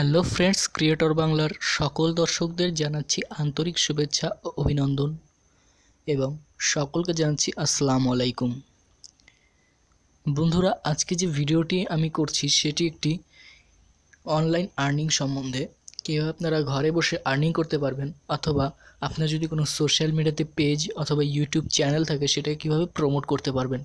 hello friends creator বাংলার সকল দর্শকদের জানাচ্ছি আন্তরিক শুভেচ্ছা ও অভিনন্দন এবং সকলকে জানাচ্ছি আসসালামু আলাইকুম বন্ধুরা আজকে যে ভিডিওটি আমি করছি সেটি একটি অনলাইন আর্নিং সম্বন্ধে কীভাবে আপনারা ঘরে বসে আর্নিং করতে পারবেন অথবা আপনার যদি কোনো সোশ্যাল মিডিয়াতে পেজ অথবা ইউটিউব চ্যানেল থাকে সেটাকে কীভাবে প্রমোট করতে পারবেন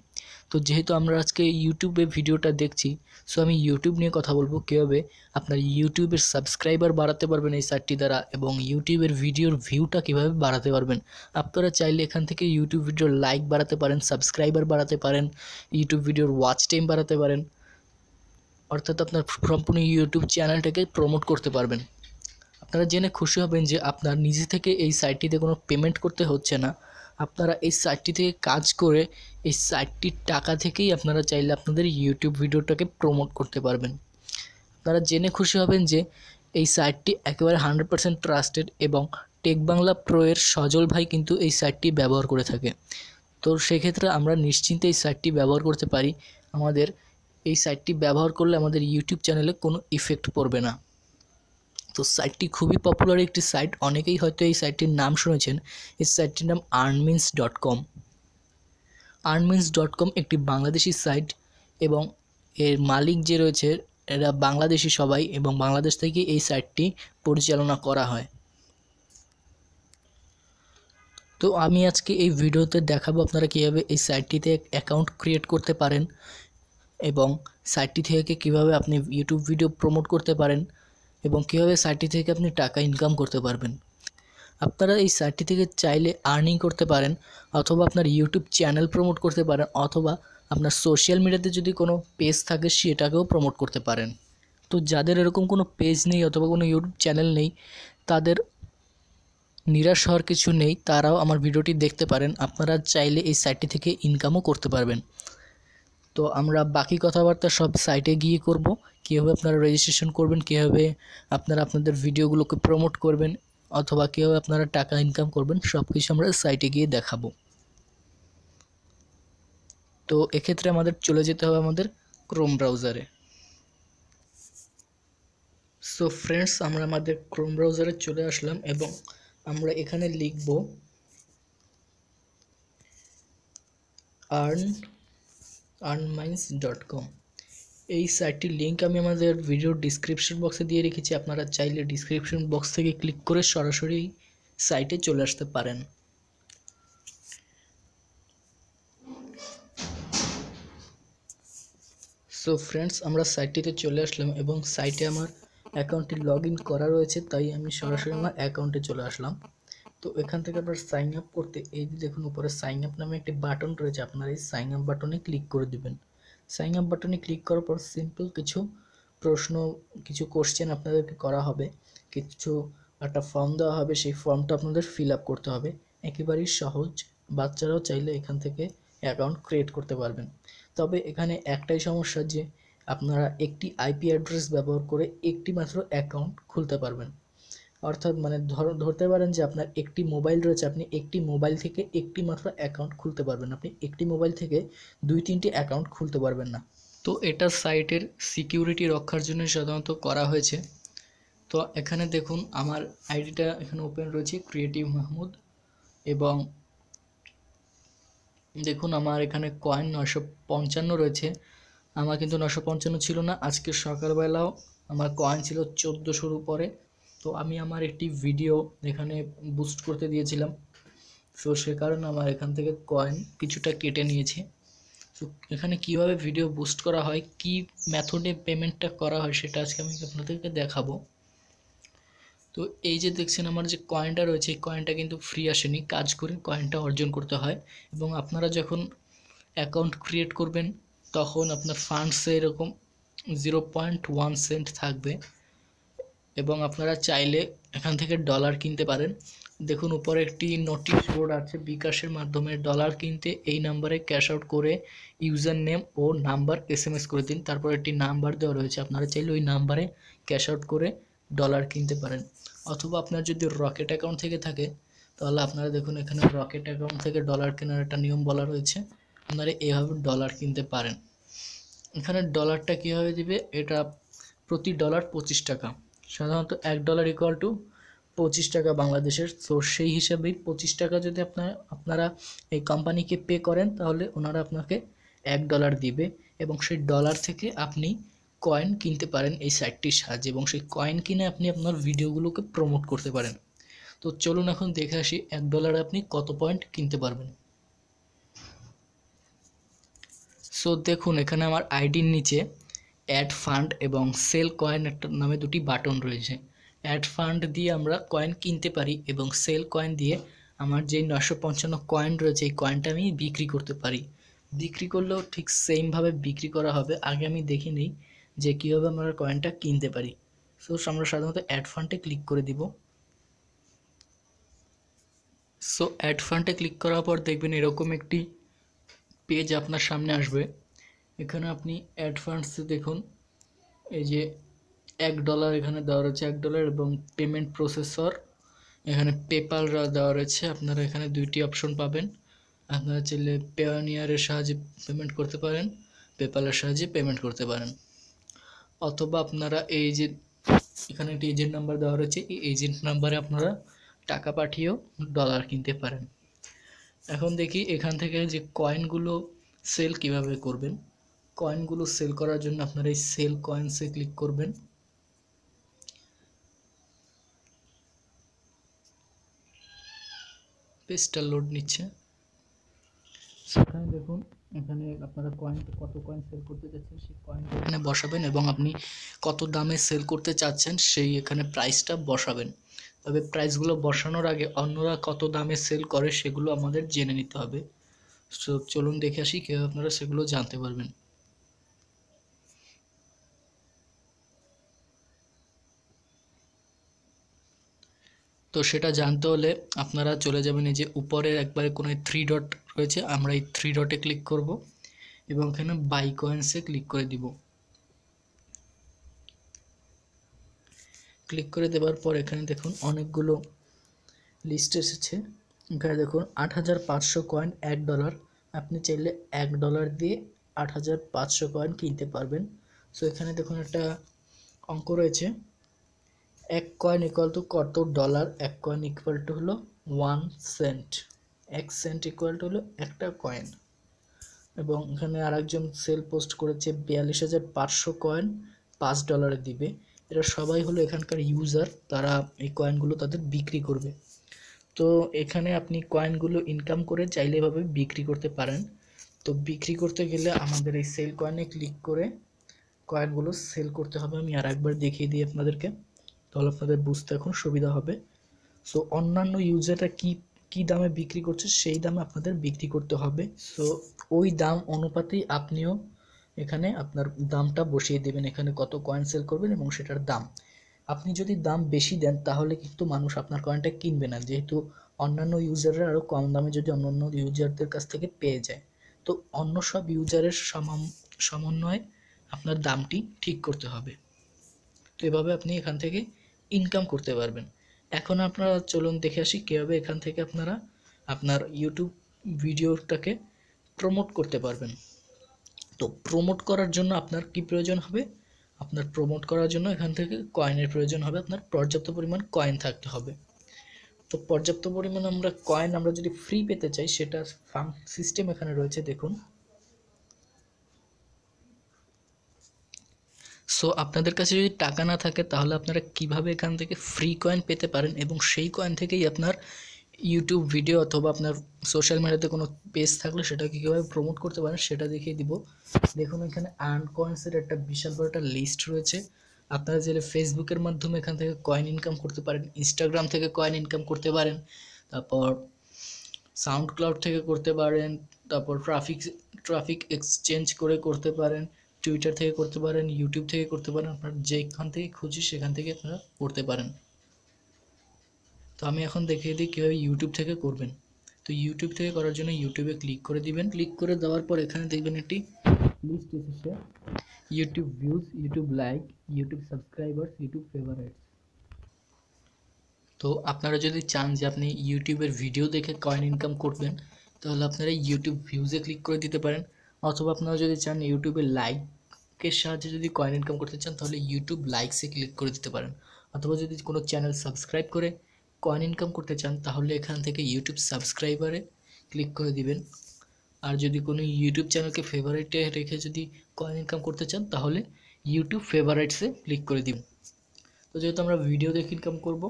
তো যেহেতু আমরা আজকে ইউটিউবে ভিডিওটা দেখছি সো আমি ইউটিউব নিয়ে কথা বলবো কীভাবে আপনার ইউটিউবের সাবস্ক্রাইবার বাড়াতে পারবেন এই সাইটটি দ্বারা এবং ইউটিউবের ভিডিওর ভিউটা কীভাবে বাড়াতে পারবেন আপনারা চাইলে এখান থেকে ইউটিউব ভিডিওর লাইক বাড়াতে পারেন সাবস্ক্রাইবার বাড়াতে পারেন ইউটিউব ভিডিওর ওয়াচ টাইম বাড়াতে পারেন অর্থাৎ আপনার সম্পূর্ণ ইউটিউব চ্যানেলটাকে প্রমোট করতে পারবেন আপনারা জেনে খুশি হবেন যে আপনার নিজে থেকে এই সাইটটিতে কোনো পেমেন্ট করতে হচ্ছে না আপনারা এই সাইটটি থেকে কাজ করে এই সাইটটির টাকা থেকেই আপনারা চাইলে আপনাদের ইউটিউব ভিডিওটাকে প্রমোট করতে পারবেন আপনারা জেনে খুশি হবেন যে এই সাইটটি একেবারে হান্ড্রেড পার্সেন্ট ট্রাস্টেড এবং টেক বাংলা প্রোয়ের সজল ভাই কিন্তু এই সাইটটি ব্যবহার করে থাকে তো সেক্ষেত্রে আমরা নিশ্চিন্তে এই সাইটটি ব্যবহার করতে পারি আমাদের এই সাইটটি ব্যবহার করলে আমাদের ইউটিউব চ্যানেলে কোনো ইফেক্ট পড়বে না তো সাইটটি খুবই পপুলার একটি সাইট অনেকেই হয়তো এই সাইটটির নাম শুনেছেন এই সাইটটির নাম আর্নমিন্স ডট কম আর্নমিন্স ডট কম একটি বাংলাদেশি সাইট এবং এর মালিক যে রয়েছে এরা বাংলাদেশি সবাই এবং বাংলাদেশ থেকে এই সাইটটি পরিচালনা করা হয় তো আমি আজকে এই ভিডিওতে দেখাবো আপনারা কীভাবে এই সাইটটিতে অ্যাকাউন্ট ক্রিয়েট করতে পারেন এবং সাইটটি থেকে কিভাবে আপনি ইউটিউব ভিডিও প্রমোট করতে পারেন এবং কীভাবে সাইটটি থেকে আপনি টাকা ইনকাম করতে পারবেন আপনারা এই সাইটটি থেকে চাইলে আর্নিং করতে পারেন অথবা আপনার ইউটিউব চ্যানেল প্রমোট করতে পারেন অথবা আপনার সোশ্যাল মিডিয়াতে যদি কোনো পেজ থাকে সেটাকেও প্রমোট করতে পারেন তো যাদের এরকম কোনো পেজ নেই অথবা কোনো ইউটিউব চ্যানেল নেই তাদের নিরাশ হওয়ার কিছু নেই তারাও আমার ভিডিওটি দেখতে পারেন আপনারা চাইলে এই সাইটটি থেকে ইনকামও করতে পারবেন তো আমরা বাকি কথাবার্তা সব সাইটে গিয়ে করব কীভাবে আপনারা রেজিস্ট্রেশন করবেন কীভাবে আপনারা আপনাদের ভিডিওগুলোকে প্রমোট করবেন অথবা কীভাবে আপনারা টাকা ইনকাম করবেন সব কিছু আমরা সাইটে গিয়ে দেখাবো তো এক্ষেত্রে আমাদের চলে যেতে হবে আমাদের ক্রোম ব্রাউজারে সো ফ্রেন্ডস আমরা আমাদের ক্রোম ব্রাউজারে চলে আসলাম এবং আমরা এখানে লিখব আর্ন আর্নমাইন্স ডট কম এই সাইটটির লিঙ্ক আমি আমাদের ভিডিওর ডিসক্রিপশন বক্সে দিয়ে রেখেছি আপনারা চাইলে ডিসক্রিপশন বক্স থেকে ক্লিক করে সরাসরি সাইটে চলে আসতে পারেন সো ফ্রেন্ডস আমরা সাইটটিতে চলে আসলাম এবং সাইটে আমার অ্যাকাউন্টটি লগ করা রয়েছে তাই আমি সরাসরি আমার অ্যাকাউন্টে চলে আসলাম তো এখান থেকে আপনার সাইন আপ করতে এই যে দেখুন উপরে সাইন আপ নামে একটি বাটন রয়েছে আপনার এই সাইন আপ বাটনে ক্লিক করে দেবেন সাইন আপ বাটনে ক্লিক করার পর সিম্পল কিছু প্রশ্ন কিছু কোশ্চেন আপনাদেরকে করা হবে কিছু একটা ফর্ম দেওয়া হবে সেই ফর্মটা আপনাদের ফিল আপ করতে হবে একেবারেই সহজ বাচ্চারাও চাইলে এখান থেকে অ্যাকাউন্ট ক্রিয়েট করতে পারবেন তবে এখানে একটাই সমস্যা যে আপনারা একটি আইপি অ্যাড্রেস ব্যবহার করে একটি মাত্র অ্যাকাউন্ট খুলতে পারবেন অর্থাৎ মানে ধর ধরতে পারেন যে আপনার একটি মোবাইল রয়েছে আপনি একটি মোবাইল থেকে একটি মাত্র অ্যাকাউন্ট খুলতে পারবেন আপনি একটি মোবাইল থেকে দুই তিনটি অ্যাকাউন্ট খুলতে পারবেন না তো এটা সাইটের সিকিউরিটি রক্ষার জন্য সাধারণত করা হয়েছে তো এখানে দেখুন আমার আইডিটা এখানে ওপেন রয়েছে ক্রিয়েটিভ মাহমুদ এবং দেখুন আমার এখানে কয়েন নশো পঞ্চান্ন রয়েছে আমার কিন্তু নশো পঞ্চান্ন ছিল না আজকে সকালবেলাও আমার কয়েন ছিল চোদ্দোশোর উপরে তো আমি আমার একটি ভিডিও এখানে বুস্ট করতে দিয়েছিলাম সো সে কারণে আমার এখান থেকে কয়েন কিছুটা কেটে নিয়েছে তো এখানে কিভাবে ভিডিও বুস্ট করা হয় কি মেথডে পেমেন্টটা করা হয় সেটা আজকে আমি আপনাদেরকে দেখাবো তো এই যে দেখছেন আমার যে কয়েনটা রয়েছে এই কয়েনটা কিন্তু ফ্রি আসেনি কাজ করে কয়েনটা অর্জন করতে হয় এবং আপনারা যখন অ্যাকাউন্ট ক্রিয়েট করবেন তখন আপনার ফান্ডসে এরকম জিরো পয়েন্ট ওয়ান সেন্ট থাকবে এবং আপনারা চাইলে এখান থেকে ডলার কিনতে পারেন দেখুন উপরে একটি নোটিশ বোর্ড আছে বিকাশের মাধ্যমে ডলার কিনতে এই নাম্বারে ক্যাশ আউট করে ইউজার নেম ও নাম্বার এস করে দিন তারপর একটি নাম্বার দেওয়া রয়েছে আপনারা চাইলে ওই নাম্বারে ক্যাশ আউট করে ডলার কিনতে পারেন অথবা আপনার যদি রকেট অ্যাকাউন্ট থেকে থাকে তাহলে আপনারা দেখুন এখানে রকেট অ্যাকাউন্ট থেকে ডলার কেনার একটা নিয়ম বলা রয়েছে আপনারা এভাবে ডলার কিনতে পারেন এখানে ডলারটা কীভাবে দেবে এটা প্রতি ডলার পঁচিশ টাকা সাধারণত এক ডলার ইকুয়াল টু পঁচিশ টাকা বাংলাদেশের তো সেই হিসাবেই পঁচিশ টাকা যদি আপনার আপনারা এই কোম্পানিকে পে করেন তাহলে ওনারা আপনাকে এক ডলার দিবে এবং সেই ডলার থেকে আপনি কয়েন কিনতে পারেন এই সাইটটির সাহায্যে এবং সেই কয়েন কিনে আপনি আপনার ভিডিওগুলোকে প্রমোট করতে পারেন তো চলুন এখন দেখে আসি এক ডলারে আপনি কত পয়েন্ট কিনতে পারবেন সো দেখুন এখানে আমার আইডির নিচে অ্যাড ফান্ড এবং সেল কয়েন একটা নামে দুটি বাটন রয়েছে অ্যাড ফান্ড দিয়ে আমরা কয়েন কিনতে পারি এবং সেল কয়েন দিয়ে আমার যে নশো পঞ্চান্ন কয়েন রয়েছে এই কয়েনটা আমি বিক্রি করতে পারি বিক্রি করলেও ঠিক সেমভাবে বিক্রি করা হবে আগে আমি দেখি নিই যে কীভাবে আমরা কয়েনটা কিনতে পারি সো আমরা সাধারণত অ্যাড ফান্ডে ক্লিক করে দিব সো অ্যাড ফান্ডে ক্লিক করার পর দেখবেন এরকম একটি পেজ আপনার সামনে আসবে এখানে আপনি অ্যাডভান্সে দেখুন এই যে এক ডলার এখানে দেওয়া রয়েছে এক ডলার এবং পেমেন্ট প্রসেসর এখানে পেপাল দেওয়া রয়েছে আপনারা এখানে দুইটি অপশন পাবেন আপনারা চাইলে পেওনিয়ারের সাহায্যে পেমেন্ট করতে পারেন পেপালের সাহায্যে পেমেন্ট করতে পারেন অথবা আপনারা এই যে এখানে একটি এজেন্ট নাম্বার দেওয়া রয়েছে এই এজেন্ট নাম্বারে আপনারা টাকা পাঠিয়েও ডলার কিনতে পারেন এখন দেখি এখান থেকে যে কয়েনগুলো সেল কিভাবে করবেন কয়েনগুলো সেল করার জন্য আপনারা এই সেল কয়েন্সে ক্লিক করবেন পেজটা লোড নিচ্ছে সেখানে দেখুন এখানে আপনারা কয়েন কত কয়েন সেল করতে চাচ্ছেন সেই কয়েন এখানে বসাবেন এবং আপনি কত দামে সেল করতে চাচ্ছেন সেই এখানে প্রাইসটা বসাবেন তবে প্রাইসগুলো বসানোর আগে অন্যরা কত দামে সেল করে সেগুলো আমাদের জেনে নিতে হবে সো চলুন দেখে আসি কেউ আপনারা সেগুলো জানতে পারবেন তো সেটা জানতে হলে আপনারা চলে যাবেন এই যে উপরের একবারে কোনো থ্রি ডট রয়েছে আমরা এই থ্রি ডটে ক্লিক করব এবং এখানে বাই কয়েন্সে ক্লিক করে দিব ক্লিক করে দেওয়ার পর এখানে দেখুন অনেকগুলো লিস্ট এসেছে এখানে দেখুন আট হাজার পাঁচশো কয়েন এক ডলার আপনি চাইলে এক ডলার দিয়ে আট হাজার পাঁচশো কয়েন কিনতে পারবেন সো এখানে দেখুন একটা অঙ্ক রয়েছে এক কয়েন ইকুয়াল টু কত ডলার এক কয়েন ইকুয়াল টু হলো ওয়ান সেন্ট এক সেন্ট ইকুয়াল টু হলো একটা কয়েন এবং এখানে আরেকজন সেল পোস্ট করেছে বিয়াল্লিশ হাজার পাঁচশো কয়েন পাঁচ ডলারে দিবে এরা সবাই হলো এখানকার ইউজার তারা এই কয়েনগুলো তাদের বিক্রি করবে তো এখানে আপনি কয়েনগুলো ইনকাম করে চাইলে এভাবে বিক্রি করতে পারেন তো বিক্রি করতে গেলে আমাদের এই সেল কয়েনে ক্লিক করে কয়েনগুলো সেল করতে হবে আমি আর একবার দেখিয়ে দিই আপনাদেরকে তাহলে আপনাদের বুঝতে এখন সুবিধা হবে সো অন্যান্য ইউজাররা কি কি দামে বিক্রি করছে সেই দামে আপনাদের বিক্রি করতে হবে সো ওই দাম অনুপাতেই আপনিও এখানে আপনার দামটা বসিয়ে দেবেন এখানে কত কয়েন সেল করবেন এবং সেটার দাম আপনি যদি দাম বেশি দেন তাহলে কিন্তু মানুষ আপনার কয়েনটা কিনবে না যেহেতু অন্যান্য ইউজাররা আরও কম দামে যদি অন্যান্য ইউজারদের কাছ থেকে পেয়ে যায় তো অন্য সব ইউজারের সমন্বয়ে আপনার দামটি ঠিক করতে হবে তো এভাবে আপনি এখান থেকে ইনকাম করতে পারবেন এখন আপনারা চলুন দেখে আসি কীভাবে এখান থেকে আপনারা আপনার ইউটিউব ভিডিওটাকে প্রমোট করতে পারবেন তো প্রমোট করার জন্য আপনার কি প্রয়োজন হবে আপনার প্রমোট করার জন্য এখান থেকে কয়েনের প্রয়োজন হবে আপনার পর্যাপ্ত পরিমাণ কয়েন থাকতে হবে তো পর্যাপ্ত পরিমাণ আমরা কয়েন আমরা যদি ফ্রি পেতে চাই সেটা সিস্টেম এখানে রয়েছে দেখুন সো আপনাদের কাছে যদি টাকা না থাকে তাহলে আপনারা কিভাবে এখান থেকে ফ্রি কয়েন পেতে পারেন এবং সেই কয়েন থেকেই আপনার ইউটিউব ভিডিও অথবা আপনার সোশ্যাল মিডিয়াতে কোনো পেজ থাকলে সেটাকে কীভাবে প্রমোট করতে পারেন সেটা দেখিয়ে দিব দেখুন এখানে আর্ন কয়েন্সের একটা বিশাল বড় একটা লিস্ট রয়েছে আপনারা চাইলে ফেসবুকের মাধ্যমে এখান থেকে কয়েন ইনকাম করতে পারেন ইনস্টাগ্রাম থেকে কয়েন ইনকাম করতে পারেন তারপর সাউন্ড ক্লাউড থেকে করতে পারেন তারপর ট্রাফিক ট্রাফিক এক্সচেঞ্জ করে করতে পারেন টুইটার থেকে করতে পারেন ইউটিউব থেকে করতে পারেন আপনার যেখান থেকে খুঁজি সেখান থেকে আপনারা করতে পারেন তো আমি এখন দেখিয়ে দিই কীভাবে ইউটিউব থেকে করবেন তো ইউটিউব থেকে করার জন্য ইউটিউবে ক্লিক করে দিবেন ক্লিক করে দেওয়ার পর এখানে দেখবেন একটি লিস্ট এসেছে YouTube views YouTube like YouTube subscribers YouTube favourite তো আপনারা যদি চান যে আপনি ইউটিউবের ভিডিও দেখে কয়েন ইনকাম করবেন তাহলে আপনারা ইউটিউব ভিউজে ক্লিক করে দিতে পারেন অথবা আপনারা যদি চান ইউটিউবে লাইক এর সাহায্যে যদি কয়েন ইনকাম করতে চান তাহলে ইউটিউব লাইকসে ক্লিক করে দিতে পারেন অথবা যদি কোনো চ্যানেল সাবস্ক্রাইব করে কয়েন ইনকাম করতে চান তাহলে এখান থেকে ইউটিউব সাবস্ক্রাইবারে ক্লিক করে দিবেন আর যদি কোনো ইউটিউব চ্যানেলকে ফেভারিটে রেখে যদি কয়েন ইনকাম করতে চান তাহলে ইউটিউব ফেভারিটসে ক্লিক করে দিন তো যেহেতু আমরা ভিডিও দেখে ইনকাম করব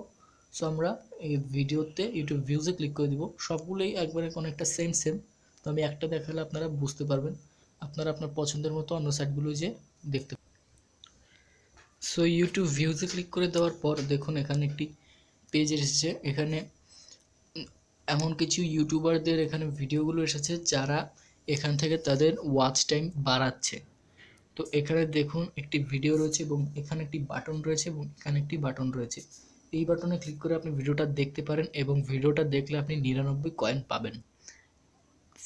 সো আমরা এই ভিডিওতে ইউটিউব ভিউজে ক্লিক করে দিব সবগুলোই একবারে কোনো একটা সেম সেম তো আমি একটা দেখালে আপনারা বুঝতে পারবেন আপনারা আপনার পছন্দের মতো অন্য সাইটগুলো যে দেখতে সো ইউটিউব ভিউজে ক্লিক করে দেওয়ার পর দেখুন এখানে একটি পেজ এসেছে এখানে এমন কিছু ইউটিউবারদের এখানে ভিডিওগুলো এসেছে যারা এখান থেকে তাদের ওয়াচ টাইম বাড়াচ্ছে তো এখানে দেখুন একটি ভিডিও রয়েছে এবং এখানে একটি বাটন রয়েছে এবং এখানে একটি বাটন রয়েছে এই বাটনে ক্লিক করে আপনি ভিডিওটা দেখতে পারেন এবং ভিডিওটা দেখলে আপনি নিরানব্বই কয়েন পাবেন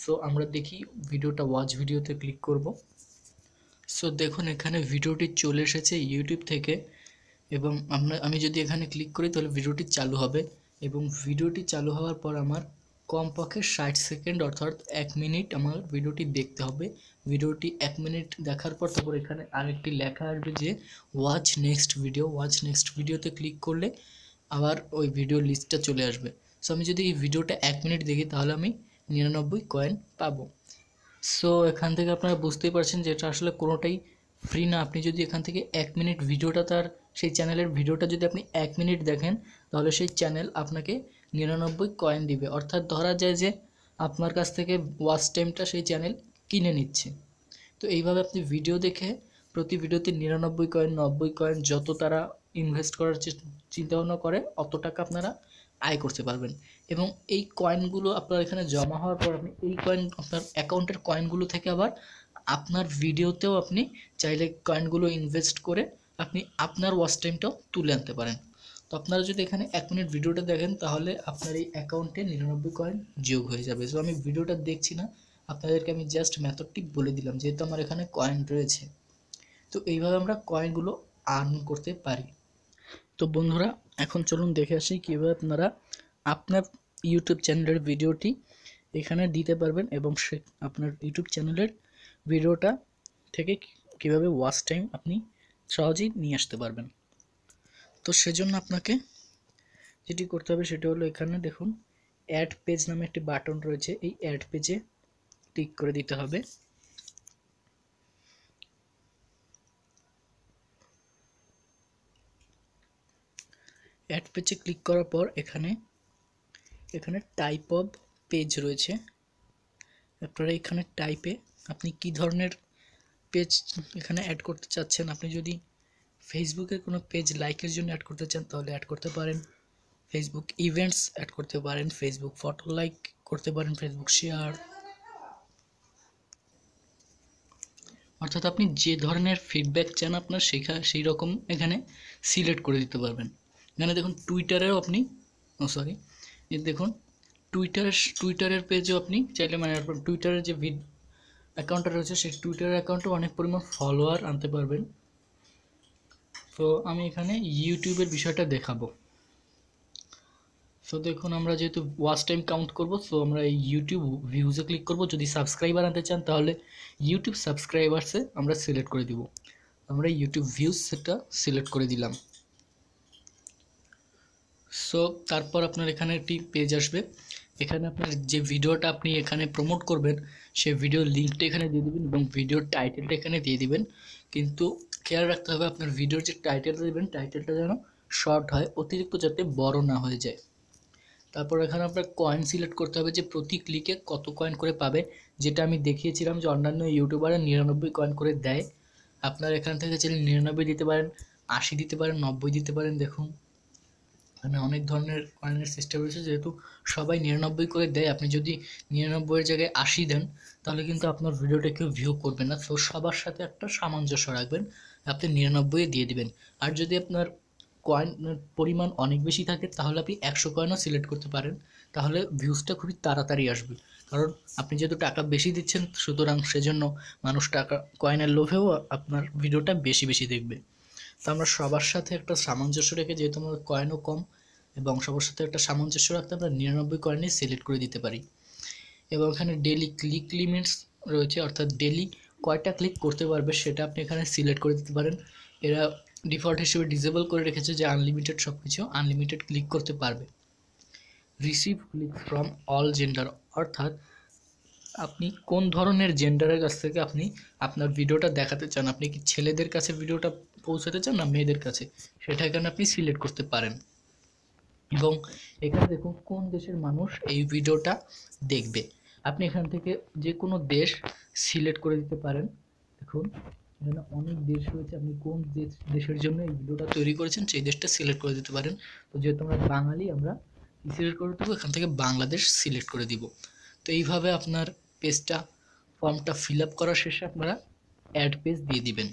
সো আমরা দেখি ভিডিওটা ওয়াচ ভিডিওতে ক্লিক করব সো দেখুন এখানে ভিডিওটি চলে এসেছে ইউটিউব থেকে এবং আমরা আমি যদি এখানে ক্লিক করি তাহলে ভিডিওটি চালু হবে এবং ভিডিওটি চালু হওয়ার পর আমার কমপক্ষে ষাট সেকেন্ড অর্থাৎ এক মিনিট আমার ভিডিওটি দেখতে হবে ভিডিওটি এক মিনিট দেখার পর তারপর এখানে আরেকটি লেখা আসবে যে watch next video watch next ভিডিওতে ক্লিক করলে আবার ওই ভিডিও লিস্টটা চলে আসবে সো আমি যদি এই ভিডিওটা এক মিনিট দেখি তাহলে আমি নিরানব্বই কয়েন পাবো সো এখান থেকে আপনারা বুঝতেই পারছেন যে এটা আসলে কোনোটাই ফ্রি না আপনি যদি এখান থেকে এক মিনিট ভিডিওটা তার সেই চ্যানেলের ভিডিওটা যদি আপনি এক মিনিট দেখেন তাহলে সেই চ্যানেল আপনাকে নিরানব্বই কয়েন দিবে অর্থাৎ ধরা যায় যে আপনার কাছ থেকে ওয়াচ টাইমটা সেই চ্যানেল কিনে নিচ্ছে তো এইভাবে আপনি ভিডিও দেখে প্রতি ভিডিওতে নিরানব্বই কয়েন নব্বই কয়েন যত তারা ইনভেস্ট করার চিন্তা ভাবনা করে অত টাকা আপনারা আয় করতে পারবেন এবং এই কয়েনগুলো আপনার এখানে জমা হওয়ার পর আপনি এই কয়েন আপনার অ্যাকাউন্টের কয়েনগুলো থেকে আবার আপনার ভিডিওতেও আপনি চাইলে কয়েনগুলো ইনভেস্ট করে আপনি আপনার ওয়াচ টাইমটাও তুলে আনতে পারেন তো আপনারা যদি এখানে এক মিনিট ভিডিওটা দেখেন তাহলে আপনার এই অ্যাকাউন্টে নিরানব্বই কয়েন যোগ হয়ে যাবে সো আমি ভিডিওটা দেখছি না আপনাদেরকে আমি জাস্ট মেথডটি বলে দিলাম যেহেতু আমার এখানে কয়েন রয়েছে তো এইভাবে আমরা কয়েনগুলো আর্ন করতে পারি তো বন্ধুরা এখন চলুন দেখে আসি কীভাবে আপনারা আপনার ইউটিউব চ্যানেলের ভিডিওটি এখানে দিতে পারবেন এবং সে আপনার ইউটিউব চ্যানেলের ভিডিওটা থেকে কিভাবে ওয়াচ টাইম আপনি সহজেই নিয়ে আসতে পারবেন তো সেজন্য আপনাকে যেটি করতে হবে সেটি হলো এখানে দেখুন অ্যাড পেজ নামে একটি বাটন রয়েছে এই অ্যাড পেজে ক্লিক করে দিতে হবে অ্যাড পেজে ক্লিক করার পর এখানে এখানে টাইপ অব পেজ রয়েছে আপনারা এখানে টাইপে আপনি কি ধরনের পেজ এখানে অ্যাড করতে চাচ্ছেন আপনি যদি ফেসবুকে কোনো পেজ লাইকের জন্য অ্যাড করতে চান তাহলে অ্যাড করতে পারেন ফেসবুক ইভেন্টস অ্যাড করতে পারেন ফেসবুক ফটো লাইক করতে পারেন ফেসবুক শেয়ার অর্থাৎ আপনি যে ধরনের ফিডব্যাক চান আপনার সেখা সেই রকম এখানে সিলেক্ট করে দিতে পারবেন এখানে দেখুন টুইটারেও আপনি ও সরি দেখুন টুইটারের টুইটারের পেজেও আপনি চাইলে মানে টুইটারের যে ভিড অ্যাকাউন্টটা রয়েছে সেই টুইটারের অ্যাকাউন্টে অনেক পরিমাণ ফলোয়ার আনতে পারবেন তো আমি এখানে ইউটিউবের বিষয়টা দেখাবো সো দেখুন আমরা যেহেতু ওয়াচ টাইম কাউন্ট করব সো আমরা এই ইউটিউব ভিউজে ক্লিক করব যদি সাবস্ক্রাইবার আনতে চান তাহলে ইউটিউব সাবস্ক্রাইবার্সে আমরা সিলেক্ট করে দিব আমরা ইউটিউব ভিউজ সেটা সিলেক্ট করে দিলাম সো তারপর আপনার এখানে একটি পেজ আসবে এখানে আপনার যে ভিডিওটা আপনি এখানে প্রমোট করবেন সেই ভিডিওর লিঙ্কটা এখানে দিয়ে দেবেন এবং ভিডিওর টাইটেলটা এখানে দিয়ে দিবেন কিন্তু খেয়াল রাখতে হবে আপনার ভিডিওর যে টাইটেলটা দেবেন টাইটেলটা যেন শর্ট হয় অতিরিক্ত যাতে বড় না হয়ে যায় তারপর এখানে আপনার কয়েন সিলেক্ট করতে হবে যে প্রতি ক্লিকে কত কয়েন করে পাবে যেটা আমি দেখিয়েছিলাম যে অন্যান্য ইউটিউবাররা নিরানব্বই কয়েন করে দেয় আপনার এখান থেকে চাইলে নিরানব্বই দিতে পারেন আশি দিতে পারেন নব্বই দিতে পারেন দেখুন মানে অনেক ধরনের কয়েনের সিস্টেম রয়েছে যেহেতু সবাই নিরানব্বই করে দেয় আপনি যদি নিরানব্বইয়ের জায়গায় আশি দেন তাহলে কিন্তু আপনার ভিডিওটা কেউ ভিউ করবে না তো সবার সাথে একটা সামঞ্জস্য রাখবেন আপনি নিরানব্বই দিয়ে দিবেন আর যদি আপনার কয়েন মানে পরিমাণ অনেক বেশি থাকে তাহলে আপনি একশো কয়েনও সিলেক্ট করতে পারেন তাহলে ভিউজটা খুবই তাড়াতাড়ি আসবে কারণ আপনি যেহেতু টাকা বেশি দিচ্ছেন সুতরাং সেজন্য মানুষ টাকা কয়েনের লোভেও আপনার ভিডিওটা বেশি বেশি দেখবে তো আমরা সবার সাথে একটা সামঞ্জস্য রেখে যেহেতু আমাদের কয়েনও কম এবং সবার সাথে একটা সামঞ্জস্য রাখতে আমরা নিরানব্বই কয়েনে সিলেক্ট করে দিতে পারি এবং এখানে ডেলি ক্লিক লিমিটস রয়েছে অর্থাৎ ডেলি কয়টা ক্লিক করতে পারবে সেটা আপনি এখানে সিলেক্ট করে দিতে পারেন এরা ডিফল্ট হিসেবে ডিসেবল করে রেখেছে যে আনলিমিটেড সব কিছু আনলিমিটেড ক্লিক করতে পারবে receive click from all gender অর্থাৎ আপনি কোন ধরনের জেন্ডারের কাছ থেকে আপনি আপনার ভিডিওটা দেখাতে চান আপনি কি ছেলেদের কাছে ভিডিওটা পৌঁছাতে চান না মেয়েদের কাছে সেটা এখানে আপনি সিলেক্ট করতে পারেন এবং এখানে দেখুন কোন দেশের মানুষ এই ভিডিওটা দেখবে আপনি এখান থেকে যে কোনো দেশ সিলেক্ট করে দিতে পারেন দেখুন এখানে অনেক দেশ রয়েছে আপনি কোন দেশের জন্য এই ভিডিওটা তৈরি করেছেন সেই দেশটা সিলেক্ট করে দিতে পারেন তো যেহেতু আমরা বাঙালি আমরা সিলেক্ট করে দেবো এখান থেকে বাংলাদেশ সিলেক্ট করে দিব তো এইভাবে আপনার পেজটা ফর্মটা ফিল আপ করার শেষে আপনারা অ্যাড পেজ দিয়ে দিবেন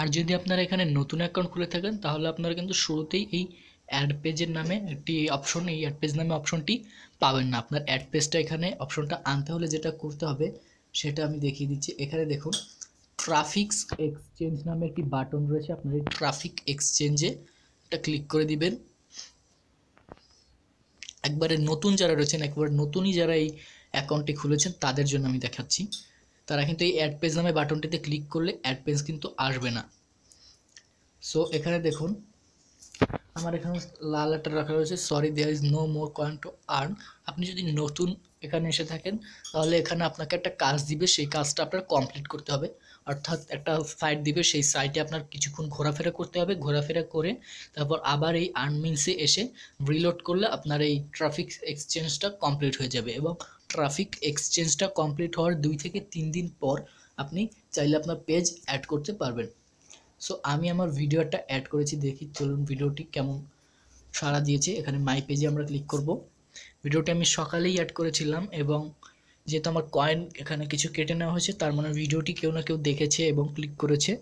আর যদি আপনারা এখানে নতুন অ্যাকাউন্ট খুলে থাকেন তাহলে আপনারা কিন্তু শুরুতেই এই অ্যাড পেজের নামে একটি অপশন এই অ্যাড পেজ নামে অপশনটি পাবেন না আপনার অ্যাড পেজটা এখানে অপশনটা আনতে হলে যেটা করতে হবে সেটা আমি দেখিয়ে দিচ্ছি এখানে দেখুন ট্রাফিক্স এক্সচেঞ্জ নামে একটি বাটন রয়েছে আপনার এই ট্রাফিক এক্সচেঞ্জে এটা ক্লিক করে দিবেন একবারে নতুন যারা রয়েছেন একবার নতুনই যারা এই অ্যাকাউন্টটি খুলেছেন তাদের জন্য আমি দেখাচ্ছি তারা কিন্তু এই অ্যাড পেজ নামে বাটনটিতে ক্লিক করলে অ্যাড পেজ কিন্তু আসবে না সো এখানে দেখুন আমার এখানে লাল একটা রাখা রয়েছে sorry there is no more coin to earn আপনি যদি নতুন এখানে এসে থাকেন তাহলে এখানে আপনাকে একটা কাজ দিবে সেই কাজটা আপনার কমপ্লিট করতে হবে অর্থাৎ একটা সাইড দিবে সেই সাইটে আপনার কিছুক্ষণ ঘোরাফেরা করতে হবে ঘোরাফেরা করে তারপর আবার এই আর্মিন্সে এসে রিলোড করলে আপনার এই ট্রাফিক এক্সচেঞ্জটা কমপ্লিট হয়ে যাবে এবং ট্রাফিক এক্সচেঞ্জটা কমপ্লিট হওয়ার দুই থেকে তিন দিন পর আপনি চাইলে আপনার পেজ অ্যাড করতে পারবেন সো আমি আমার ভিডিওটা অ্যাড করেছি দেখি চলুন ভিডিওটি কেমন সাড়া দিয়েছে এখানে মাই পেজে আমরা ক্লিক করব ভিডিওটি আমি সকালেই অ্যাড করেছিলাম এবং যেহেতু আমার কয়েন এখানে কিছু কেটে নেওয়া হয়েছে তার মানে ভিডিওটি কেউ না কেউ দেখেছে এবং ক্লিক করেছে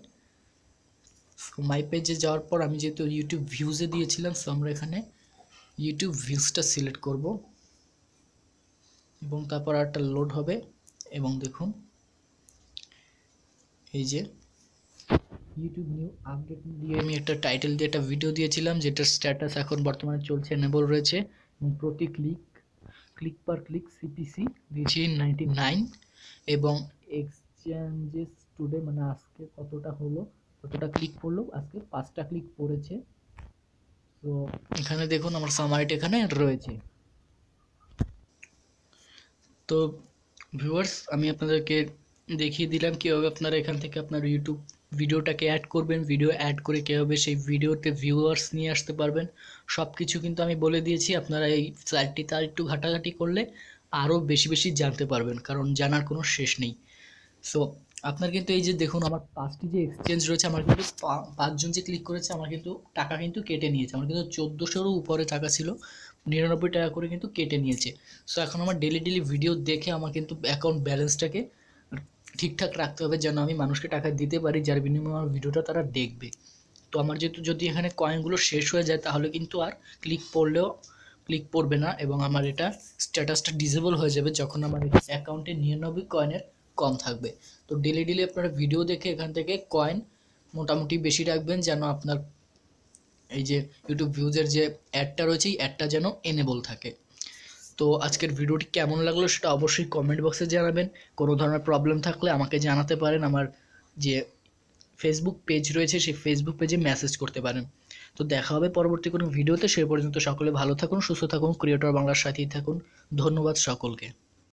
মাই পেজে যাওয়ার পর আমি যেহেতু ইউটিউব ভিউজে দিয়েছিলাম সো আমরা এখানে ইউটিউব ভিউজটা সিলেক্ট করব এবং তারপর একটা লোড হবে এবং দেখুন এই যে ইউটিউব নিউ আপডেট দিয়ে আমি একটা টাইটেল দিয়ে একটা ভিডিও দিয়েছিলাম যেটার স্ট্যাটাস এখন বর্তমানে চলছে এনেবল রয়েছে এবং প্রতি click click per click CPC দিয়েছি নাইনটি নাইন এবং এক্সচেঞ্জেস টুডে মানে আজকে কতটা হলো কতটা ক্লিক পড়লো আজকে পাঁচটা ক্লিক পড়েছে তো এখানে দেখুন আমার সামারিট এখানে রয়েছে তো ভিউয়ার্স আমি আপনাদেরকে দেখিয়ে দিলাম কীভাবে আপনারা এখান থেকে আপনার ইউটিউব ভিডিওটাকে অ্যাড করবেন ভিডিও অ্যাড করে কীভাবে সেই ভিডিওতে ভিউয়ার্স নিয়ে আসতে পারবেন সব কিছু কিন্তু আমি বলে দিয়েছি আপনারা এই সাইটটিতে আর একটু ঘাটাঘাটি করলে আরও বেশি বেশি জানতে পারবেন কারণ জানার কোনো শেষ নেই সো আপনার কিন্তু এই যে দেখুন আমার পাঁচটি যে এক্সচেঞ্জ রয়েছে আমার কিন্তু পাঁচজন যে ক্লিক করেছে আমার কিন্তু টাকা কিন্তু কেটে নিয়েছে আমার কিন্তু চোদ্দোশোরও উপরে টাকা ছিল নিরানব্বই টাকা করে কিন্তু কেটে নিয়েছে সো এখন আমার ডেলি ডেলি ভিডিও দেখে আমার কিন্তু অ্যাকাউন্ট ব্যালেন্সটাকে ঠিকঠাক রাখতে হবে যেন আমি মানুষকে টাকা দিতে পারি যার বিনিময়ে আমার ভিডিওটা তারা দেখবে তো আমার যেহেতু যদি এখানে কয়েনগুলো শেষ হয়ে যায় তাহলে কিন্তু আর ক্লিক পড়লেও ক্লিক পড়বে না এবং আমার এটা স্ট্যাটাসটা ডিসেবল হয়ে যাবে যখন আমার অ্যাকাউন্টে নিরানব্বই কয়েনের কম থাকবে তো ডেলি ডেলি আপনারা ভিডিও দেখে এখান থেকে কয়েন মোটামুটি বেশি রাখবেন যেন আপনার এই যে ইউটিউব ভিউজের যে অ্যাডটা রয়েছে এই অ্যাডটা যেন এনেবল থাকে তো আজকের ভিডিওটি কেমন লাগলো সেটা অবশ্যই কমেন্ট বক্সে জানাবেন কোনো ধরনের প্রবলেম থাকলে আমাকে জানাতে পারেন আমার যে ফেসবুক পেজ রয়েছে সেই ফেসবুক পেজে মেসেজ করতে পারেন তো দেখা হবে পরবর্তী কোনো ভিডিওতে সে পর্যন্ত সকলে ভালো থাকুন সুস্থ থাকুন ক্রিয়েটর বাংলার সাথেই থাকুন ধন্যবাদ সকলকে